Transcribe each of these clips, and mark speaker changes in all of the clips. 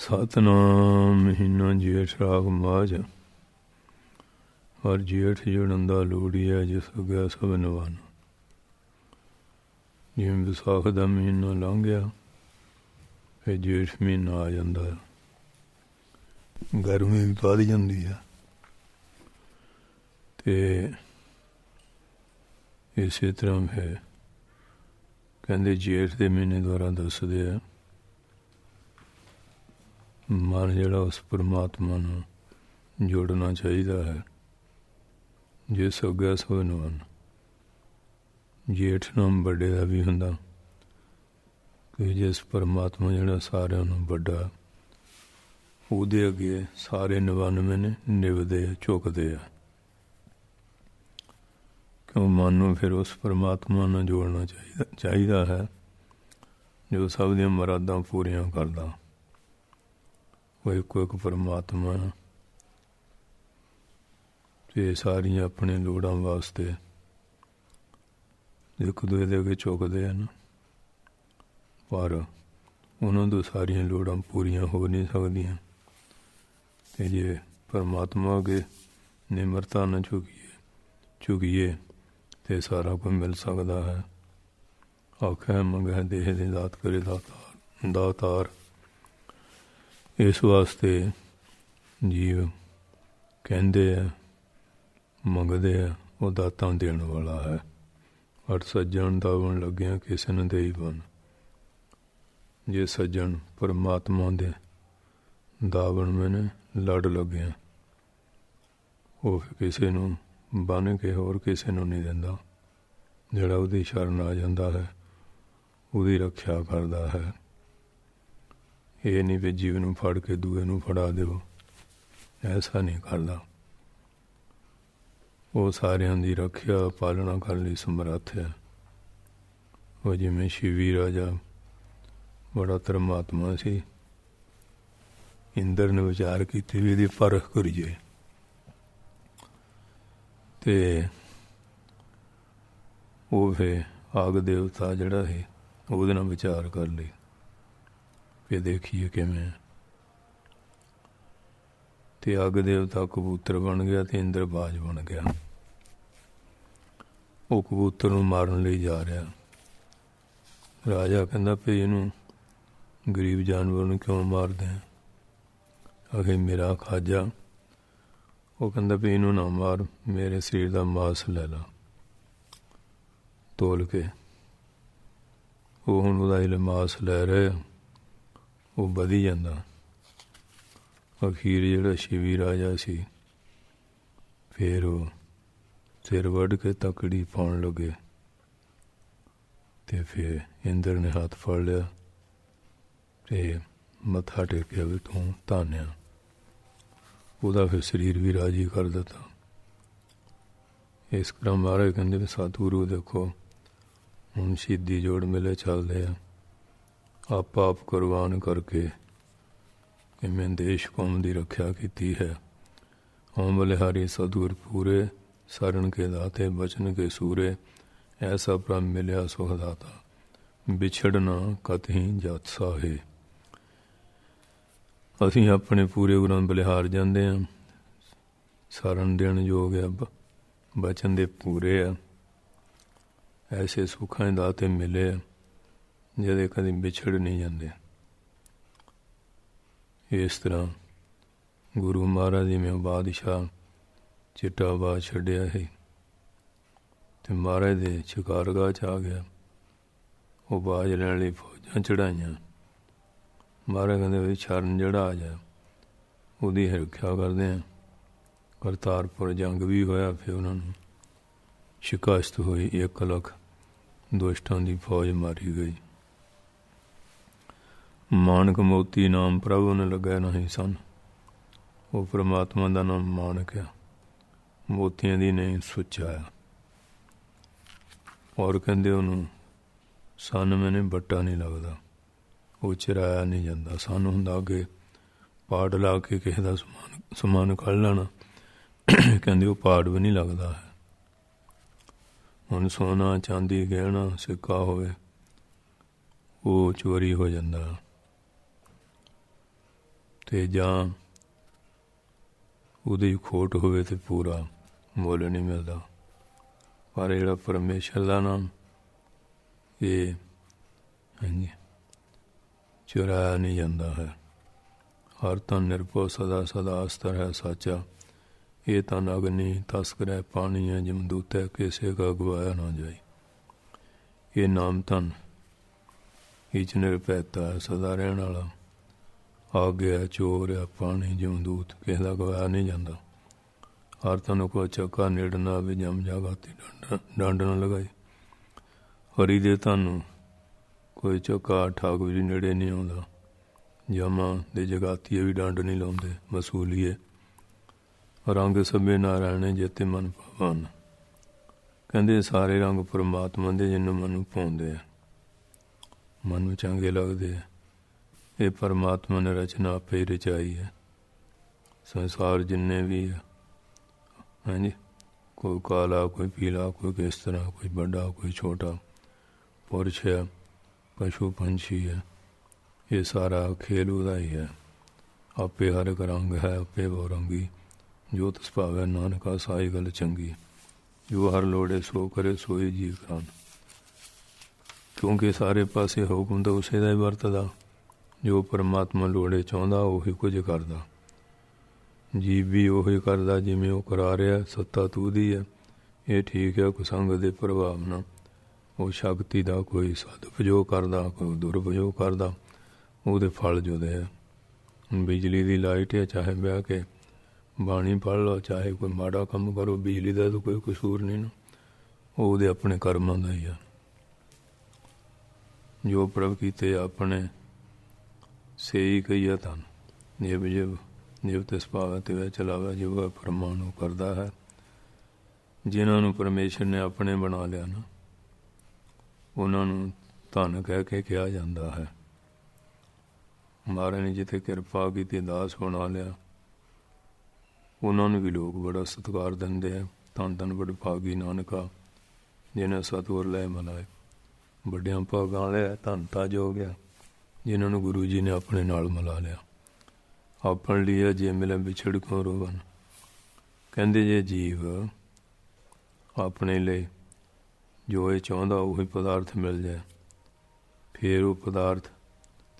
Speaker 1: ਸਤਨਾਮ ਮਹੀਨਾ ਜੇਠ ਰਾਗ ਮਾਝ ਹਰ ਜੇਠ ਜੁੜੰਦਾ ਲੋੜੀਐ ਜਿਸ ਅਗਿਆ ਸਭ ਨਵਾਨ ਜਿਵੇਂ ਵਿਸਾਖ ਦਾ ਮਹੀਨਾ ਲੰਘ ਗਿਆ ਫਿਰ ਜੇਠ ਮਹੀਨਾ ਆ ਜਾਂਦਾ ਗਰਮੀ ਵੀ ਵੱਧ ਜਾਂਦੀ ਆ ਤੇ ਇਸੇ ਤਰ੍ਹਾਂ ਹੈ ਕਹਿੰਦੇ ਜੇਠ ਦੇ ਮਹੀਨੇ ਦੁਆਰਾ ਦੱਸਦੇ ਆ ਮਨ ਜਿਹੜਾ ਉਸ ਪਰਮਾਤਮਾ ਨਾਲ ਜੋੜਨਾ ਚਾਹੀਦਾ ਹੈ ਜੇ ਸੋਗਿਆ ਸੋ ਨਵਨ ਜੇਠ ਨੂੰ ਵੱਡੇ ਦਾ ਵੀ ਹੁੰਦਾ ਕਿ ਜਿਸ ਪਰਮਾਤਮਾ ਜਿਹੜਾ ਸਾਰਿਆਂ ਨੂੰ ਵੱਡਾ ਉਹਦੇ ਅੱਗੇ ਸਾਰੇ 99 ਨੇ ਨਿਵਦੇ ਝੁਕਦੇ ਆ ਕਿਉਂ ਮਨ ਨੂੰ ਫਿਰ ਉਸ ਪਰਮਾਤਮਾ ਨਾਲ ਜੋੜਨਾ ਚਾਹੀਦਾ ਚਾਹੀਦਾ ਹੈ ਜੋ ਸਭ ਦੀਆਂ ਮਰਾਦਾਂ ਪੂਰੀਆਂ ਕਰਦਾ ਉਹ ਇੱਕੋ ਇੱਕ ਪਰਮਾਤਮਾ ਤੇ ਸਾਰੀਆਂ ਆਪਣੇ ਲੋੜਾਂ ਵਾਸਤੇ ਇੱਕ ਦੂਜੇ ਦੇ ਅੱਗੇ ਝੁਕਦੇ ਹਨ ਪਰ ਉਹਨਾਂ ਦੀ ਸਾਰੀਆਂ ਲੋੜਾਂ ਪੂਰੀਆਂ ਹੋ ਨਹੀਂ ਸਕਦੀਆਂ ਤੇ ਜੇ ਪਰਮਾਤਮਾ ਅਗੇ ਨਿਮਰਤਾ ਨਾਲ ਝੁਕੀਏ ਝੁਕੀਏ ਤੇ ਸਾਰਾ ਕੁਝ ਮਿਲ ਸਕਦਾ ਹੈ ਆਖੇ ਮੰਗੇ ਦੇਹ ਦੇ ਦਾਤ ਕਰੇ ਦਾਤਾਰ ਦਾਤਾਰ ਇਸ ਵਾਸਤੇ ਜੀਵ ਕਹਿੰਦੇ ਆ ਮੰਗਦੇ ਆ ਉਹ ਦਾਤਾਂ ਦੇਣ ਵਾਲਾ ਹੈ ਅਰ ਸੱਜਣ ਦਾ ਬਣ ਲੱਗਿਆ ਕਿਸੇ ਨੂੰ ਦੇਈ ਬਣ ਜੇ ਸੱਜਣ ਪਰਮਾਤਮਾ ਦੇ ਦਾਵਣ ਮੈਂ ਲੜ ਲੱਗਿਆ ਉਹ ਕਿਸੇ ਨੂੰ ਬਣ ਕੇ ਹੋਰ ਕਿਸੇ ਨੂੰ ਨਹੀਂ ਦਿੰਦਾ ਜਿਹੜਾ ਉਹਦੀ ਸ਼ਰਨ ਆ ਜਾਂਦਾ ਹੈ ਉਹਦੀ ਰੱਖਿਆ ਕਰਦਾ ਹੈ ਇਹ ਨਹੀਂ ਵੀ ਜੀਵ ਨੂੰ ਫੜ ਕੇ ਦੂਏ ਨੂੰ ਫੜਾ ਦਿਓ ਐਸਾ ਨਹੀਂ ਕਰਦਾ ਉਹ ਸਾਰਿਆਂ ਦੀ ਰੱਖਿਆ ਪਾਲਣਾ ਕਰਨ ਲਈ ਸਮਰੱਥ ਹੈ ਉਹ ਜਿਵੇਂ ਸ਼ਿਵੀ ਰਾਜਾ ਬੜਾ ਧਰਮਾਤਮਾ ਸੀ ਇੰਦਰ ਨੇ ਵਿਚਾਰ ਕੀਤੀ ਵੀ ਇਹਦੀ ਪਰਖ ਕਰੀਏ ਤੇ ਉਹ ਵੇ ਆਗ ਦੇਵਤਾ ਜਿਹੜਾ ਹੈ ਉਹਦੇ ਨਾਲ ਵਿਚਾਰ ਕਰ ਲਈ ਵੇ ਦੇਖੀਏ ਕਿਵੇਂ ਤੇ ਅਗ ਦੇਵਤਾ ਕਬੂਤਰ ਬਣ ਗਿਆ ਤੇ ਇੰਦਰ ਬਾਜ ਬਣ ਗਿਆ ਉਹ ਕਬੂਤਰ ਨੂੰ ਮਾਰਨ ਲਈ ਜਾ ਰਿਹਾ ਰਾਜਾ ਕਹਿੰਦਾ ਭਈ ਇਹਨੂੰ ਗਰੀਬ ਜਾਨਵਰ ਨੂੰ ਕਿਉਂ ਮਾਰਦੇ ਆ ਅਗੇ ਮੇਰਾ ਖਾਜਾ ਉਹ ਕਹਿੰਦਾ ਪਈ ਇਹਨੂੰ ਨਾ ਮਾਰ ਮੇਰੇ ਸਰੀਰ ਦਾ ਮਾਸ ਲੈ ਲਾ ਤੋਲ ਕੇ ਉਹ ਹੁਣ ਉਹਦਾ ਇਹ ਮਾਸ ਲੈ ਰਿਹਾ ਉਹ ਵਧੀ ਜਾਂਦਾ ਅਖੀਰ ਜਿਹੜਾ ਸ਼ਿਵੀ ਰਾਜਾ ਸੀ ਫੇਰ ਉਹ ਸਿਰ ਵੱਢ ਕੇ ਤਕੜੀ ਪਾਉਣ ਲੱਗੇ ਤੇ ਫੇਰ ਇੰਦਰ ਨੇ ਹੱਥ ਫੜ ਲਿਆ ਤੇ ਮੱਥਾ ਟੇਕਿਆ ਵੀ ਤੂੰ ਧਾਨਿਆ ਉਹਦਾ ਫਿਰ ਸਰੀਰ ਵੀ ਰਾਜੀ ਕਰ ਦਿੱਤਾ ਇਸ ਕਰਮ ਮਾਰੇ ਕਹਿੰਦੇ ਸਾਧੂ ਰੂ ਦੇਖੋ ਹੁਣ ਸਿੱਧੀ ਜੋੜ ਮਿਲੇ ਚੱਲਦੇ ਆ ਆਪ ਆਪ ਕੁਰਬਾਨ ਕਰਕੇ ਕਿ ਮੈਂ ਦੇਸ਼ ਕੌਮ ਦੀ ਰੱਖਿਆ ਕੀਤੀ ਹੈ ਹੋਂ ਬਲਿਹਾਰੀ ਸਦੂਰ ਪੂਰੇ ਸਰਨ ਕੇ ਦਾਤੇ ਬਚਨ ਕੇ ਸੂਰੇ ਐਸਾ ਪ੍ਰਮ ਮਿਲਿਆ ਸੁਖ ਦਾਤਾ ਵਿਛੜਨਾ ਕਤਹੀਂ ਜਤ ਸਾਹੇ ਅਸੀਂ ਆਪਣੇ ਪੂਰੇ ਗੁਰਾਂ ਬਲਿਹਾਰ ਜਾਂਦੇ ਆਂ ਸਰਨ ਦੇਣ ਯੋਗ ਹੈ ਬਚਨ ਦੇ ਪੂਰੇ ਆ ਐਸੇ ਸੁਖਾਂ ਦਾਤੇ ਮਿਲੇ ਆ ਜਦ ਕਦੀ ਵਿਛੜ ਨਹੀਂ ਜਾਂਦੇ ਇਸ ਤਰ੍ਹਾਂ ਗੁਰੂ ਮਹਾਰਾਜ ਜੀ ਨੇ ਬਾਦਸ਼ਾਹ ਚਿੱਟਾ ਬਾਦ ਛੱਡਿਆ ਹੈ ਤੇ ਮਹਾਰਾਜ ਦੇ ਸ਼ਿਕਾਰਗਾਹ ਚ ਆ ਗਿਆ ਉਹ ਬਾਜ ਲੈਣ ਲਈ ਫੌਜਾਂ ਚੜਾਈਆਂ ਮਹਾਰਾਜ ਕਹਿੰਦੇ ਵੀ ਛਰਨ ਜਿਹੜਾ ਆ ਜਾ ਉਹਦੀ ਰੱਖਿਆ ਕਰਦੇ ਆ ਕਰਤਾਰਪੁਰ ਜੰਗ ਵੀ ਹੋਇਆ ਫਿਰ ਉਹਨਾਂ ਨੂੰ ਸ਼ਿਕਾਇਤ ਹੋਈ ਇੱਕ ਲੱਖ ਦੁਸ਼ਟਾਂ ਦੀ ਫੌਜ ਮਾਰੀ ਗਈ ਮਾਨਕ ਮੋਤੀ ਨਾਮ ਪ੍ਰਭੂ ਨੇ ਲਗਾਇਆ ਨਹੀਂ ਸਨ ਉਹ ਪ੍ਰਮਾਤਮਾ ਦਾ ਨਾਮ ਮਾਨਕ ਹੈ ਮੋਤੀਆਂ ਦੀ ਨਹੀਂ ਸੁਚਾਇਆ ਔਰ ਕਹਿੰਦੇ ਉਹਨੂੰ ਸਨ ਮੈਨੇ ਬੱਟਾ ਨਹੀਂ ਲੱਗਦਾ ਉਹ ਚਰਾਇਆ ਨਹੀਂ ਜਾਂਦਾ ਸਾਨੂੰ ਹੁੰਦਾ ਅੱਗੇ ਪਾੜ ਲਾ ਕੇ ਕਿਸੇ ਦਾ ਸਮਾਨ ਸਮਾਨ ਕੱਢ ਲੈਣਾ ਕਹਿੰਦੇ ਉਹ ਪਾੜ ਵੀ ਨਹੀਂ ਲੱਗਦਾ ਹੈ ਹੁਣ ਸੋਨਾ ਚਾਂਦੀ ਗਹਿਣਾ ਸਿੱਕਾ ਹੋਵੇ ਉਹ ਚੋਰੀ ਹੋ ਜਾਂਦਾ ਤੇ ਜਾਂ ਉਹਦੀ ਖੋਟ ਹੋਵੇ ਤੇ ਪੂਰਾ ਮੁੱਲ ਨਹੀਂ ਮਿਲਦਾ ਪਰ ਜਿਹੜਾ ਪਰਮੇਸ਼ਰ ਦਾ ਨਾਮ ਇਹ ਹੰਗੇ ਚੁਰਾ ਨਹੀਂ ਜਾਂਦਾ ਹੈ ਹਰ ਤਨ ਨਿਰਭਉ ਸਦਾ ਸਦਾ ਅਸਤਰ ਹੈ ਸਾਚਾ ਇਹ ਤਨ ਅਗਨੀ ਤਸਕਰ ਪਾਣੀ ਹੈ ਜਮਦੂਤ ਹੈ ਕਿਸੇ ਕਾ ਗਵਾਇਆ ਨਾ ਜਾਈ ਇਹ ਨਾਮ ਤਨ ਇਹ ਜਨਰ ਪੈਤਾ ਸਦਾ ਰਹਿਣ ਵਾਲਾ ਆ ਗਿਆ ਚੋਰ ਆ ਪਾਣੀ ਜਿਉਂ ਦੂਤ ਕਿਸੇ ਦਾ ਗਵਾਇਆ ਨਹੀਂ ਜਾਂਦਾ ਹਰ ਤਨ ਕੋ ਚੱਕਾ ਨੇੜ ਨਾ ਆਵੇ ਜਮ ਜਾਗਾ ਤੇ ਡੰਡ ਨਾ ਲਗਾਏ ਹਰੀ ਦੇ ਤੁਹਾਨੂੰ ਕੋਈ ਚੱਕਾ ਠਾਕ ਵੀ ਨੇੜੇ ਨਹੀਂ ਆਉਂਦਾ ਜਮਾ ਦੇ ਜਗਾਤੀ ਵੀ ਡੰਡ ਨਹੀਂ ਲਾਉਂਦੇ ਮਸੂਲੀਏ ਰੰਗ ਸਭੇ ਨਾਰਾਇਣੇ ਜਿਤੇ ਮਨ ਭਵਨ ਕਹਿੰਦੇ ਸਾਰੇ ਰੰਗ ਪਰਮਾਤਮਾ ਦੇ ਜਿੰਨੂੰ ਮਨ ਨੂੰ ਪਾਉਂਦੇ ਆ ਮਨ ਨੂੰ ਚੰਗੇ ਲੱਗਦੇ ਆ ਇਹ ਪਰਮਾਤਮਾ ਨੇ ਰਚਨਾ ਆਪੇ ਰਚਾਈ ਹੈ ਸੰਸਾਰ ਜਿੰਨੇ ਵੀ ਹੈ ਹਾਂਜੀ ਕੋਈ ਕਾਲਾ ਕੋਈ ਪੀਲਾ ਕੋਈ ਕਿਸ ਤਰ੍ਹਾਂ ਕੋਈ ਵੱਡਾ ਕੋਈ ਛੋਟਾ ਪੁਰਸ਼ ਹੈ ਪਸ਼ੂ ਪੰਛੀ ਹੈ ਇਹ ਸਾਰਾ ਖੇਲ ਉਹਦਾ ਹੀ ਹੈ ਆਪੇ ਹਰ ਰੰਗ ਹੈ ਆਪੇ ਉਹ ਰੰਗੀ ਜੋ ਤਿਸ ਭਾਵੇ ਨਾਨਕਾ ਸਾਈ ਗੱਲ ਚੰਗੀ ਜੋ ਹਰ ਲੋੜੇ ਸੋ ਕਰੇ ਸੋਈ ਜੀ ਕਰਾਂ ਕਿਉਂਕਿ ਸਾਰੇ ਪਾਸੇ ਹੁਕਮ ਤਾਂ ਉਸੇ ਦਾ ਹੀ ਵਰਤਦਾ ਜੋ ਪਰਮਾਤਮਾ ਲੋੜੇ ਚਾਹੁੰਦਾ ਉਹੀ ਕੁਝ ਕਰਦਾ ਜੀਵ ਵੀ ਉਹੀ ਕਰਦਾ ਜਿਵੇਂ ਉਹ ਕਰਾ ਰਿਹਾ ਸੱਤਾ ਦੀ ਹੈ ਇਹ ਠੀਕ ਹੈ ਕੁਸੰਗ ਦੇ ਪ੍ਰਭਾਵ ਨਾਲ ਉਹ ਸ਼ਕਤੀ ਦਾ ਕੋਈ ਸਦਉਪਯੋਗ ਕਰਦਾ ਕੋਈ ਦੁਰਉਪਯੋਗ ਕਰਦਾ ਉਹਦੇ ਫਲ ਜੁਦੇ ਆ ਬਿਜਲੀ ਦੀ ਲਾਈਟ ਹੈ ਚਾਹੇ ਬਿਆ ਕੇ ਬਾਣੀ ਪੜ ਲਓ ਚਾਹੇ ਕੋਈ ਮਾੜਾ ਕੰਮ ਕਰੋ ਬਿਜਲੀ ਦਾ ਤਾਂ ਕੋਈ ਕਸੂਰ ਨਹੀਂ ਨਾ ਉਹਦੇ ਆਪਣੇ ਕਰਮਾਂ ਦਾ ਹੀ ਆ ਜੋ ਪ੍ਰਭ ਕੀਤੇ ਆਪਣੇ ਸੇਈ ਕਈਆ ਤਨ ਨਿਭ ਜਿਵ ਨਿਭ ਤਿਸ ਤੇ ਤਿਵੈ ਚਲਾਵੇ ਜਿਵ ਪਰਮਾਣੂ ਕਰਦਾ ਹੈ ਜਿਨ੍ਹਾਂ ਨੂੰ ਪਰਮੇਸ਼ਰ ਨੇ ਆਪਣੇ ਬਣਾ ਲਿਆ ਨਾ ਉਹਨਾਂ ਨੂੰ ਧਨ ਕਹਿ ਕੇ ਕਿਹਾ ਜਾਂਦਾ ਹੈ ਮਹਾਰਾਜ ਨੇ ਜਿੱਥੇ ਕਿਰਪਾ ਕੀਤੀ ਦਾਸ ਬਣਾ ਲਿਆ ਉਹਨਾਂ ਨੂੰ ਵੀ ਲੋਕ ਬੜਾ ਸਤਿਕਾਰ ਦਿੰਦੇ ਆ ਤਨ ਤਨ ਬੜ ਭਾਗੀ ਨਾਨਕਾ ਜਿਨ੍ਹਾਂ ਸਤੂਰ ਲੈ ਮਨਾਏ ਵੱਡਿਆਂ ਭਾਗਾਂ ਲੈ ਧੰਤਾ ਜੋ ਗਿਆ ਜਿਨ੍ਹਾਂ ਨੂੰ ਗੁਰੂ ਜੀ ਨੇ ਆਪਣੇ ਨਾਲ ਮਿਲਾ ਲਿਆ ਆਪਣ ਲਿਆ ਜੇ ਮਿਲੇ ਵਿਛੜ ਕੋ ਰੋਵਨ ਕਹਿੰਦੇ ਜੇ ਜੀਵ ਆਪਣੇ ਲਈ ਜੋ ਇਹ ਚਾਹੁੰਦਾ ਉਹ ਹੀ ਪਦਾਰਥ ਮਿਲ ਜਾਏ ਫਿਰ ਉਹ ਪਦਾਰਥ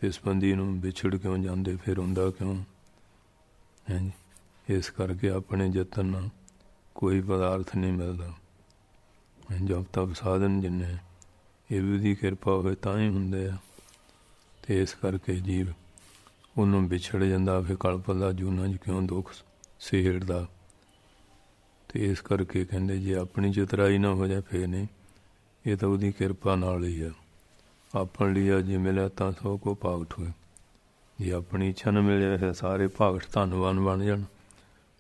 Speaker 1: ਤੇ ਸੰਬੰਧੀ ਨੂੰ ਵਿਛੜ ਕਿਉਂ ਜਾਂਦੇ ਫਿਰ ਹੁੰਦਾ ਕਿਉਂ ਹਾਂਜੀ ਇਸ ਕਰਕੇ ਆਪਣੇ ਯਤਨ ਨਾਲ ਕੋਈ ਪਦਾਰਥ ਨਹੀਂ ਮਿਲਦਾ ਜਦ ਤੱਕ ਸਾਧਨ ਜਿੰਨੇ ਇਹ ਵੀ ਦੀ ਕਿਰਪਾ ਹੋਵੇ ਤਾਂ ਹੀ ਹੁੰਦੇ ਆ ਤੇ ਇਸ ਕਰਕੇ ਜੀਵ ਉਹਨੂੰ ਵਿਛੜ ਜਾਂਦਾ ਫੇ ਕਲਪ ਦਾ ਜੂਨਾ ਜਿ ਕਿਉਂ ਦੁੱਖ ਸਿਹੜਦਾ ਤੇ ਇਸ ਕਰਕੇ ਕਹਿੰਦੇ ਜੇ ਆਪਣੀ ਚਤਰਾਈ ਨਾ ਹੋ ਜਾ ਫੇ ਨਹੀਂ ਇਹ ਤਾਂ ਉਹਦੀ ਕਿਰਪਾ ਨਾਲ ਹੀ ਆ ਆਪਣ ਲਈ ਜੇ ਮਿਲਿਆ ਤਾਂ ਸੋ ਕੋ ਪਾਗਟ ਹੋਏ ਜੇ ਆਪਣੀ ਇੱਛਾ ਨਾਲ ਮਿਲਿਆ ਫਿਰ ਸਾਰੇ ਭਾਗਟ ਧੰਨਵਾਨ ਬਣ ਜਾਣ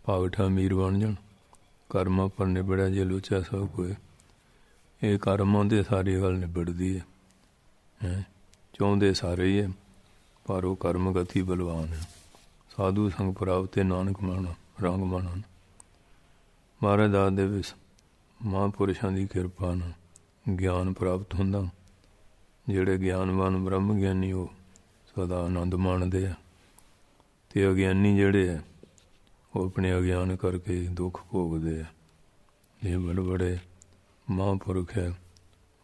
Speaker 1: ਭਾਗਟ ਅਮੀਰ ਬਣ ਜਾਣ ਕਰਮਾਂ ਪਰ ਨਿਬੜਿਆ ਜੇ ਲੋਚਾ ਸਭ ਕੋਏ ਇਹ ਕਰਮਾਂ ਦੇ ਸਾਰੀ ਗੱਲ ਨਿਬੜਦੀ ਹੈ ਹੈ ਚਾਹੁੰਦੇ ਸਾਰੇ ਹੀ ਪਰ ਉਹ ਕਰਮ ਗਤੀ ਬਲਵਾਨ ਹੈ ਸਾਧੂ ਸੰਗ ਪ੍ਰਾਪਤੇ ਤੇ ਨਾਨਕ ਮਾਣਾ ਰੰਗ ਮਾਣਾ ਮਹਾਰਾਜ ਦਾ ਦੇ ਵਿੱਚ ਮਹਾਂਪੁਰਸ਼ਾਂ ਦੀ ਕਿਰਪਾ ਨਾਲ ਗਿਆਨ ਪ੍ਰਾਪਤ ਹੁੰਦਾ ਜਿਹੜੇ ਗਿਆਨਵਾਨ ਬ੍ਰਹਮ ਗਿਆਨੀ ਉਹ ਸਦਾ ਆਨੰਦ ਮਾਣਦੇ ਆ ਤੇ ਅਗਿਆਨੀ ਜਿਹੜੇ ਆ ਉਹ ਆਪਣੇ ਅਗਿਆਨ ਕਰਕੇ ਦੁੱਖ ਭੋਗਦੇ ਆ ਇਹ ਬੜੇ ਬੜੇ ਮਹਾਂਪੁਰਖ ਹੈ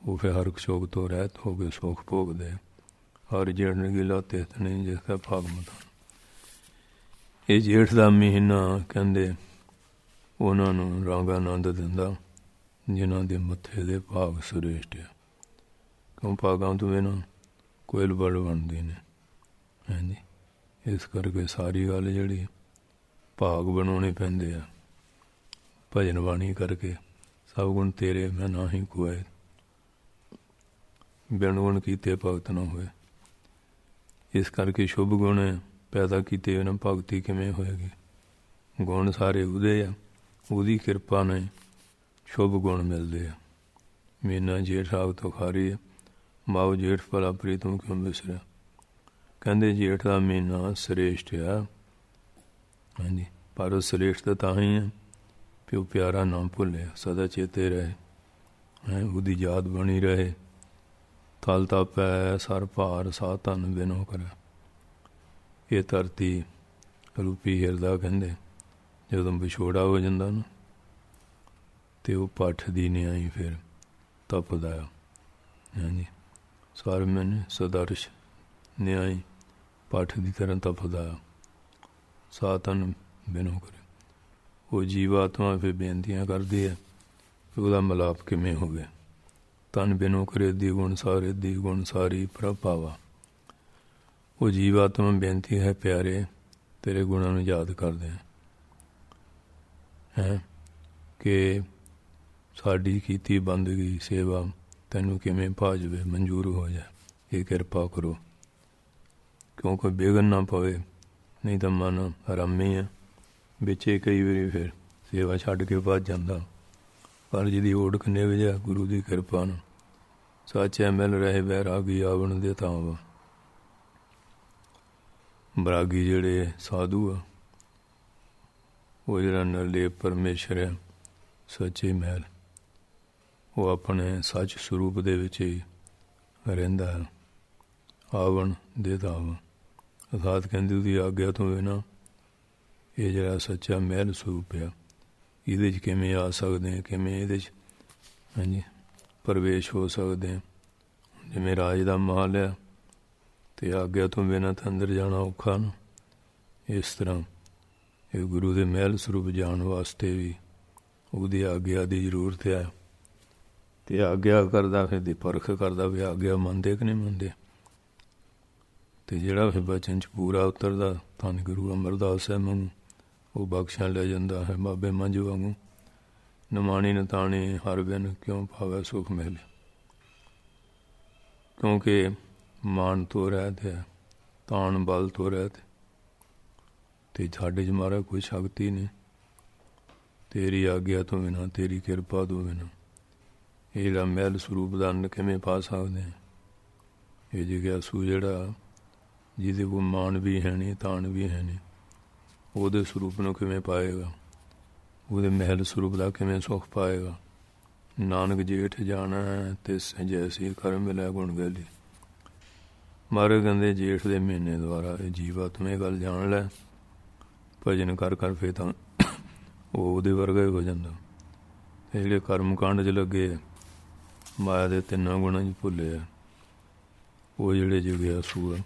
Speaker 1: ਉਹ ਫਿਰ ਹਰ ਸ਼ੋਕ ਤੋਂ ਰਹਿਤ ਹੋ ਕੇ ਸੁਖ ਭੋਗਦੇ ਆ ਔਰ ਜੇਠ ਗਿਲਾ ਨਹੀਂ ਜਿਸ ਦਾ ਭਾਗਮਤ ਇਹ ਜੇਠ ਦਾ ਮਹੀਨਾ ਕਹਿੰਦੇ ਉਹਨਾਂ ਨੂੰ ਰੰਗ ਆਨੰਦ ਦਿੰਦਾ ਜਿਨ੍ਹਾਂ ਦੇ ਮੱਥੇ ਦੇ ਭਾਗ ਸੁਰੇਸ਼ਟ ਹੈ ਕਿਉਂ ਭਾਗਾਂ ਤੋਂ ਇਹਨਾਂ ਕੋਇਲ ਬੜ ਬਣਦੇ ਨੇ ਹਾਂਜੀ ਇਸ ਕਰਕੇ ਸਾਰੀ ਗੱਲ ਜਿਹੜੀ ਭਾਗ ਬਣਾਉਣੇ ਪੈਂਦੇ ਆ ਭਜਨ ਬਾਣੀ ਕਰਕੇ ਸਭ ਗੁਣ ਤੇਰੇ ਮੈਂ ਹੀ ਕੋਏ ਬਿਨ ਗੁਣ ਕੀਤੇ ਭਗਤ ਨਾ ਹੋਏ ਇਸ ਕਰਕੇ ਸ਼ੁਭ ਗੁਣ ਪੈਦਾ ਕੀਤੇ ਉਹਨਾਂ ਭਗਤੀ ਕਿਵੇਂ ਹੋਏਗੀ ਗੁਣ ਸਾਰੇ ਉਹਦੇ ਆ ਉਹਦੀ ਕਿਰਪਾ ਨੇ ਸ਼ੁਭ ਗੁਣ ਮਿਲਦੇ ਆ ਮੇਨਾ ਜੇਠ ਖਾਰੀ ਆ ਮਾਉ ਜੇਠ ਪਰਾ ਪ੍ਰੀਤਮ ਕਿਉਂ ਮਿਸਰਿਆ ਕਹਿੰਦੇ ਜੇਠ ਦਾ ਮੇਨਾ ਸ੍ਰੇਸ਼ਟ ਆ ਹਾਂਜੀ ਪਰ ਉਹ ਸ੍ਰੇਸ਼ਟ ਤਾਂ ਹੀ ਆ ਪਿਓ ਪਿਆਰਾ ਨਾ ਭੁੱਲਿਆ ਸਦਾ ਚੇਤੇ ਰਹੇ ਹੈ ਉਹਦੀ ਯਾਦ ਬਣੀ ਰਹੇ ਤਲ ਪੈ ਸਰ ਭਾਰ ਸਾ ਤਨ ਬਿਨੋ ਕਰੈ ਇਹ ਧਰਤੀ ਰੂਪੀ ਹਿਰਦਾ ਕਹਿੰਦੇ ਜਦੋਂ ਵਿਛੋੜਾ ਹੋ ਜਾਂਦਾ ਨਾ ਤੇ ਉਹ ਪੱਠ ਦੀ ਨਿਆਈ ਫਿਰ ਤਪਦਾ ਹਾਂਜੀ ਸਵਰ ਮੈਨੇ ਸਦਰਸ਼ ਨਿਆਈ ਪੱਠ ਦੀ ਤਰ੍ਹਾਂ ਤਪਦਾ ਸਾਤਨ ਬਿਨੋ ਕਰੇ ਉਹ ਜੀਵਾਤਮਾ ਫਿਰ ਬੇਨਤੀਆਂ ਕਰਦੀ ਹੈ ਉਹਦਾ ਮਲਾਪ ਕਿਵੇਂ ਹੋਵੇ ਤਨ ਬਿਨੋ ਕਰੇ ਦੀ ਗੁਣ ਸਾਰੇ ਦੀ ਗੁਣ ਸਾਰੀ ਪ੍ਰਭਾਵਾ ਉਹ ਜੀਵਾਤਮ ਬੇਨਤੀ ਹੈ ਪਿਆਰੇ ਤੇਰੇ ਗੁਣਾਂ ਨੂੰ ਯਾਦ ਕਰਦੇ ਹਾਂ ਹੈ ਕਿ ਸਾਡੀ ਕੀਤੀ ਬੰਦਗੀ ਸੇਵਾ ਤੈਨੂੰ ਕਿਵੇਂ ਭਾਜਵੇ ਮਨਜ਼ੂਰ ਹੋ ਜਾ ਇਹ ਕਿਰਪਾ ਕਰੋ ਕਿਉਂ ਬੇਗਨ ਨਾ ਪਵੇ ਨਹੀਂ ਤਾਂ ਮਨ ਰਮੇ ਹੈ ਵਿੱਚੇ ਕਈ ਵਾਰੀ ਫਿਰ ਸੇਵਾ ਛੱਡ ਕੇ ਭੱਜ ਜਾਂਦਾ ਪਰ ਦੀ ਓੜਕ ਨਿਵਜਿਆ ਗੁਰੂ ਦੀ ਕਿਰਪਾ ਨਾਲ ਸਾਚੇ ਮਿਲ ਰਹੇ ਵੈਰਾਗੀ ਆਵਣ ਦੇ ਤਾਂਵ ਬਰਾਗੀ ਜਿਹੜੇ ਸਾਧੂ ਆ ਉਹ ਜਿਹੜਾ ਦੇ ਪਰਮੇਸ਼ਰ ਹੈ ਸੱਚੇ ਮਹਿਲ ਉਹ ਆਪਣੇ ਸੱਚ ਸਰੂਪ ਦੇ ਵਿੱਚ ਹੀ ਰਹਿੰਦਾ ਹੈ ਆਵਣ ਦੇ ਤਾਂਵ ਅਰਥਾਤ ਕਹਿੰਦੀ ਉਹਦੀ ਆਗਿਆ ਤੋਂ ਬਿਨਾ ਇਹ ਜਿਹੜਾ ਸੱਚਾ ਮਹਿਲ ਸਰੂਪ ਹੈ ਇਹਦੇ 'ਚ ਕਿਵੇਂ ਆ ਸਕਦੇ ਆ ਕਿਵੇਂ ਇਹਦੇ 'ਚ ਹਾਂਜੀ ਪਰਵੇਸ਼ ਹੋ ਸਕਦੇ ਆ ਜਿਵੇਂ ਰਾਜ ਦਾ ਮਾਲ ਹੈ ਤੇ ਆਗਿਆ ਤੋਂ ਬਿਨਾ ਤਾਂ ਅੰਦਰ ਜਾਣਾ ਔਖਾ ਨਾ ਇਸ ਤਰ੍ਹਾਂ ਇਹ ਗੁਰੂ ਦੇ ਮਹਿਲ ਸਰੂਪ ਜਾਣ ਵਾਸਤੇ ਵੀ ਉਹਦੀ ਆਗਿਆ ਦੀ ਜ਼ਰੂਰਤ ਹੈ ਤੇ ਆਗਿਆ ਕਰਦਾ ਫਿਰ ਦੀ ਪਰਖ ਕਰਦਾ ਵੀ ਆਗਿਆ ਮੰਨਦੇ ਕਿ ਨਹੀਂ ਮੰਨਦੇ ਤੇ ਜਿਹੜਾ ਫਿਰ ਬਚਨ ਚ ਪੂਰਾ ਉਤਰਦਾ ਤਾਂ ਗੁਰੂ ਅਮਰਦਾਸ ਸਾਹਿਬ ਨੂੰ ਉਹ ਬਖਸ਼ਾ ਲੈ ਜਾਂਦਾ ਹੈ ਬਾਬੇ ਮੰਜ ਵਾਂਗੂ ਨਮਾਣੀ ਨਤਾਣੀ ਹਰ ਬਿਨ ਕਿਉਂ ਭਾਵੇ ਸੁਖ ਮਿਲੇ ਕਿਉਂਕਿ ਮਾਨ ਤੋਂ ਰਹਿਤ ਹੈ ਤਾਣ ਬਲ ਤੋਂ ਰਹਿਤ ਤੇ ਸਾਡੇ ਚ ਕੋਈ ਸ਼ਕਤੀ ਨਹੀਂ ਤੇਰੀ ਆਗਿਆ ਤੋਂ ਬਿਨਾ ਤੇਰੀ ਕਿਰਪਾ ਤੋਂ ਬਿਨਾ ਇਹ ਦਾ ਮੈਲ ਸਰੂਪ ਦਾ ਅੰਨ ਕਿਵੇਂ ਪਾ ਸਕਦੇ ਆ ਇਹ ਸੂ ਜਿਹੜਾ ਜਿਹਦੇ ਕੋ ਮਾਨ ਵੀ ਹੈ ਨਹੀਂ ਤਾਣ ਵੀ ਹੈ ਨਹੀਂ ਉਹਦੇ ਸਰੂਪ ਨੂੰ ਕਿਵੇਂ ਪਾਏਗਾ ਉਹਦੇ ਮਹਿਲ ਸਰੂਪ ਦਾ ਕਿਵੇਂ ਸੁਖ ਪਾਏਗਾ ਨਾਨਕ ਜੇਠ ਜਾਣਾ ਤੇ ਸੀ ਕਰਮ ਮਿਲੇ ਗੁਣ ਗੈਲੀ ਮਾਰੇ ਗੰਦੇ ਜੇਠ ਦੇ ਮਹੀਨੇ ਦੁਆਰਾ ਇਹ ਜੀਵਾਤਮੇ ਗੱਲ ਜਾਣ ਲੈ ਭਜਨ ਕਰ ਕਰ ਫੇ ਤਾਂ ਉਹ ਉਹਦੇ ਵਰਗਾ ਹੋ ਜਾਂਦਾ ਇਹ ਜਿਹੜੇ ਕਰਮ ਕਾਂਡ 'ਚ ਲੱਗੇ ਮਾਇਆ ਦੇ ਤਿੰਨਾਂ ਗੁਣਾਂ 'ਚ ਭੁੱਲੇ ਆ ਉਹ ਜਿਹੜੇ ਜੁਗਿਆ ਸੂਰ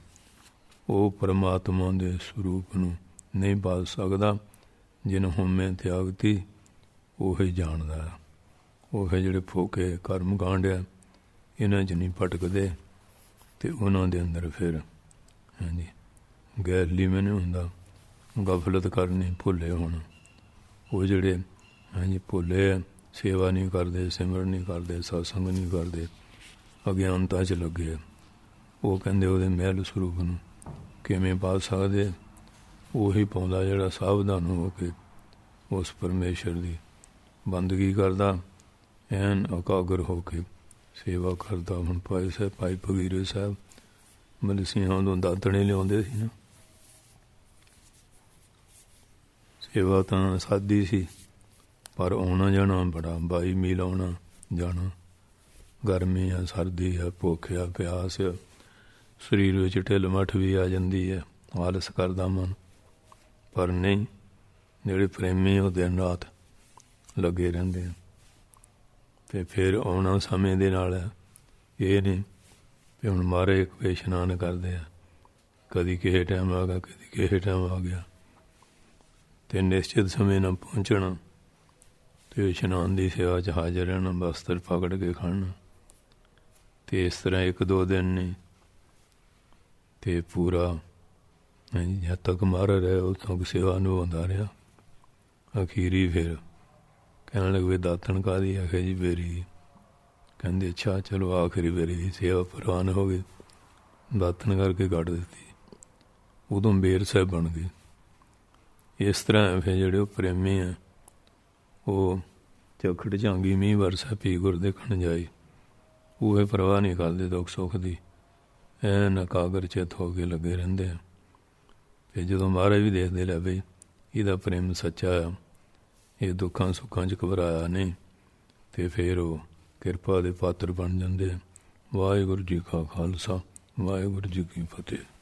Speaker 1: ਉਹ ਪਰਮਾਤਮਾ ਦੇ ਸਰੂਪ ਨੂੰ ਨਹੀਂ ਬਚ ਸਕਦਾ ਜਿਨ ਹਉਮੈ ਤਿਆਗਤੀ ਉਹੇ ਜਾਣਦਾ ਉਹੇ ਜਿਹੜੇ ਫੋਕੇ ਕਰਮ ਗਾਂਢਿਆ ਇਹਨਾਂ 'ਚ ਨਹੀਂ ਭਟਕਦੇ ਤੇ ਉਹਨਾਂ ਦੇ ਅੰਦਰ ਫਿਰ ਹਾਂਜੀ ਗੈਰਲੀ ਮੈਨੂੰ ਹੁੰਦਾ ਗਫਲਤ ਕਰਨੀ ਭੁੱਲੇ ਹੁਣ ਉਹ ਜਿਹੜੇ ਹਾਂਜੀ ਭੁੱਲੇ ਸੇਵਾ ਨਹੀਂ ਕਰਦੇ ਸਿਮਰਨ ਨਹੀਂ ਕਰਦੇ ਸਤਸੰਗ ਨਹੀਂ ਕਰਦੇ ਅਗਿਆਨਤਾ 'ਚ ਲੱਗੇ ਉਹ ਕਹਿੰਦੇ ਉਹਦੇ ਮਹਿਲ ਸਰੂਪ ਨੂੰ ਕਿਵੇਂ ਪਾ ਸਕਦੇ ਉਹੀ ਪਾਉਂਦਾ ਜਿਹੜਾ ਸਾਵਧਾਨ ਹੋ ਕੇ ਉਸ ਪਰਮੇਸ਼ਰ ਦੀ ਬੰਦਗੀ ਕਰਦਾ ਐਨ ਅਕਾਗਰ ਹੋ ਕੇ ਸੇਵਾ ਕਰਦਾ ਹੁਣ ਪਾਈ ਸਾਹਿਬ ਪਾਈ ਭਗੀਰੇ ਸਾਹਿਬ ਮਨਸੀਹਾਂ ਨੂੰ ਦਾਤਣੇ ਲਿਆਉਂਦੇ ਸੀ ਨਾ ਸੇਵਾ ਤਾਂ ਸਾਦੀ ਸੀ ਪਰ ਆਉਣਾ ਜਾਣਾ ਬੜਾ ਬਾਈ ਮੀਲ ਆਉਣਾ ਜਾਣਾ ਗਰਮੀ ਆ ਸਰਦੀ ਆ ਭੁੱਖ ਆ ਪਿਆਸ ਸਰੀਰ ਵਿੱਚ ਢਿਲਮਠ ਵੀ ਆ ਜਾਂਦੀ ਹੈ ਆਲਸ ਕਰਦਾ ਮਨ ਪਰ ਨਹੀਂ ਜਿਹੜੇ ਪ੍ਰੇਮੀ ਉਹ ਦਿਨ ਰਾਤ ਲੱਗੇ ਰਹਿੰਦੇ ਆ ਤੇ ਫਿਰ ਆਉਣਾ ਸਮੇਂ ਦੇ ਨਾਲ ਇਹ ਨਹੀਂ ਵੀ ਹੁਣ ਮਾਰੇ ਇੱਕ ਪੇਸ਼ਨਾਨ ਕਰਦੇ ਆ ਕਦੀ ਕਿਹੇ ਟਾਈਮ ਆ ਗਿਆ ਕਦੀ ਕਿਹੇ ਟਾਈਮ ਆ ਗਿਆ ਤੇ ਨਿਸ਼ਚਿਤ ਸਮੇਂ ਨਾਲ ਪਹੁੰਚਣਾ ਤੇ ਇਸ਼ਨਾਨ ਦੀ ਸੇਵਾ 'ਚ ਹਾਜ਼ਰ ਰਹਿਣਾ ਬਸਤਰ ਫਗੜ ਕੇ ਖੜਨਾ ਤੇ ਇਸ ਤਰ੍ਹਾਂ ਇੱਕ ਦੋ ਦਿਨ ਨਹੀਂ ਤੇ ਪੂਰਾ ਜਦ ਤੱਕ ਮਹਾਰਾਜ ਰਿਹਾ ਉਹ ਤੋਂ ਸੇਵਾ ਨੂੰ ਹੁੰਦਾ ਰਿਹਾ ਅਖੀਰੀ ਫਿਰ ਕਹਿਣ ਲੱਗੇ ਦਾਤਣ ਕਾਦੀ ਆਖੇ ਜੀ ਬੇਰੀ ਕਹਿੰਦੇ ਅੱਛਾ ਚਲੋ ਆਖਰੀ ਬੇਰੀ ਦੀ ਸੇਵਾ ਪ੍ਰਵਾਨ ਹੋ ਗਈ ਦਾਤਣ ਕਰਕੇ ਕੱਢ ਦਿੱਤੀ ਉਦੋਂ ਬੇਰ ਸਾਹਿਬ ਬਣ ਗਏ ਇਸ ਤਰ੍ਹਾਂ ਫਿਰ ਜਿਹੜੇ ਉਹ ਪ੍ਰੇਮੀ ਆ ਉਹ ਚੌਖੜ ਜਾਂਗੀ ਮੀਂਹ ਵਰਸਾ ਪੀ ਗੁਰ ਦੇਖਣ ਜਾਈ ਉਹ ਇਹ ਪਰਵਾਹ ਨਹੀਂ ਕਰਦੇ ਦੁੱਖ ਸੁੱਖ ਦੀ ਐਨ ਕਾਗਰ ਚਿਤ ਹੋ ਕੇ ਲੱਗੇ ਰਹਿੰਦੇ ਆ ਫਿਰ ਜਦੋਂ ਮਹਾਰਾਜ ਵੀ ਦੇਖਦੇ ਲੈ ਬਈ ਇਹਦਾ ਪ੍ਰੇਮ ਸੱਚਾ ਹੈ ਇਹ ਦੁੱਖਾਂ ਸੁੱਖਾਂ 'ਚ ਘਬਰਾਇਆ ਨਹੀਂ ਤੇ ਫੇਰ ਉਹ ਕਿਰਪਾ ਦੇ ਪਾਤਰ ਬਣ ਜਾਂਦੇ ਵਾਹਿਗੁਰੂ ਜੀ ਕਾ ਖਾਲਸਾ ਵਾਹਿਗੁਰੂ ਜੀ ਕੀ ਫਤਿਹ